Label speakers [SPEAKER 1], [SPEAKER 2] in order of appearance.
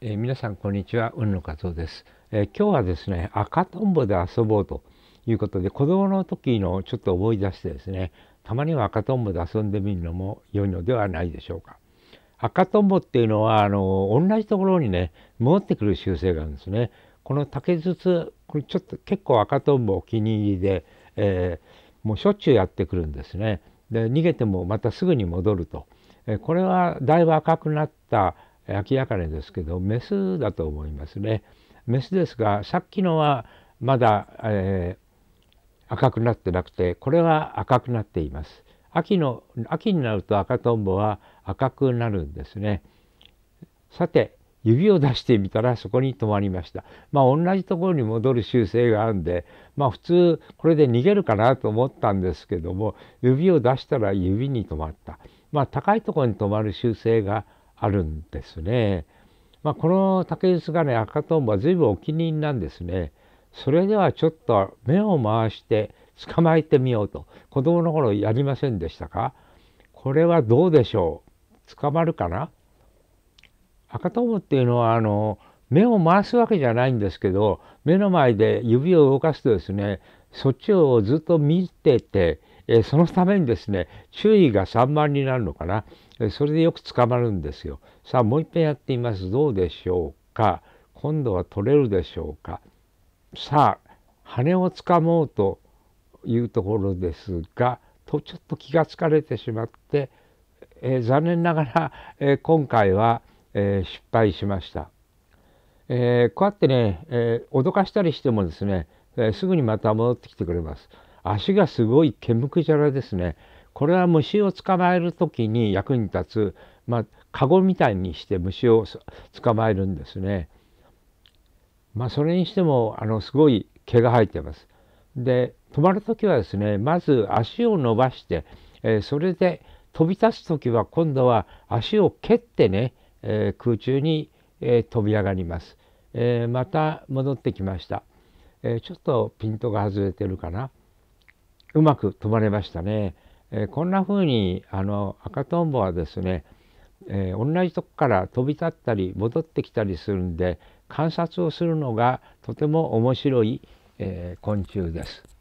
[SPEAKER 1] えー、皆さんこんにちは雲野和夫です、えー、今日はですね赤とんぼで遊ぼうということで子供の時のちょっと思い出してですねたまには赤とんぼで遊んでみるのも良いのではないでしょうか赤とんぼっていうのはあの同じところにね戻ってくる習性があるんですねこの竹筒これちょっと結構赤とんぼお気に入りで、えー、もうしょっちゅうやってくるんですねで逃げてもまたすぐに戻ると、えこれはだいぶ赤くなった明らかにですけどメスだと思いますね。メスですがさっきのはまだ、えー、赤くなってなくてこれは赤くなっています。秋の秋になると赤とんぼは赤くなるんですね。さて指を出してみたらそこに止まりました。まあ同じところに戻る習性があるんでまあ普通これで逃げるかなと思ったんですけども指を出したら指に止まった。まあ高いところに止まる習性があるんですね。まあ、この竹臼がね赤トンボは随分お気に入りなんですね。それではちょっと目を回して捕まえてみようと子供の頃やりませんでしたかこれはどうでしょう捕まるかな赤とんぼっていうのはあの目を回すわけじゃないんですけど目の前で指を動かすとですねそっちをずっと見ててえそのためにですね注意が散漫になるのかな、えそれでよく捕まるんですよ。さあもう一遍やってみますどうでしょうか今度は取れるでしょうかさあ羽を掴もうというところですがとちょっと気がつかれてしまって、え残念ながら、え今回は、え失敗しました。えー、こうやってね、えー、脅かしたりしてもですね、えー、すぐにまた戻ってきてくれます。足がすごい毛むくじゃらですねこれは虫を捕まえる時に役に立つ、まあ、カゴみたいにして虫を捕まえるんですね。まあ、それにしてもあのすごい毛が生えてます。で止まる時はですねまず足を伸ばして、えー、それで飛び立つ時は今度は足を蹴ってね、えー、空中に、えー、飛び上がります。えまた戻ってきました。えちょっとピントが外れてるかな。うまく止まれましたね。えー、こんな風にあの赤トンボはですね、えー、同じとこから飛び立ったり戻ってきたりするんで観察をするのがとても面白い、えー、昆虫です。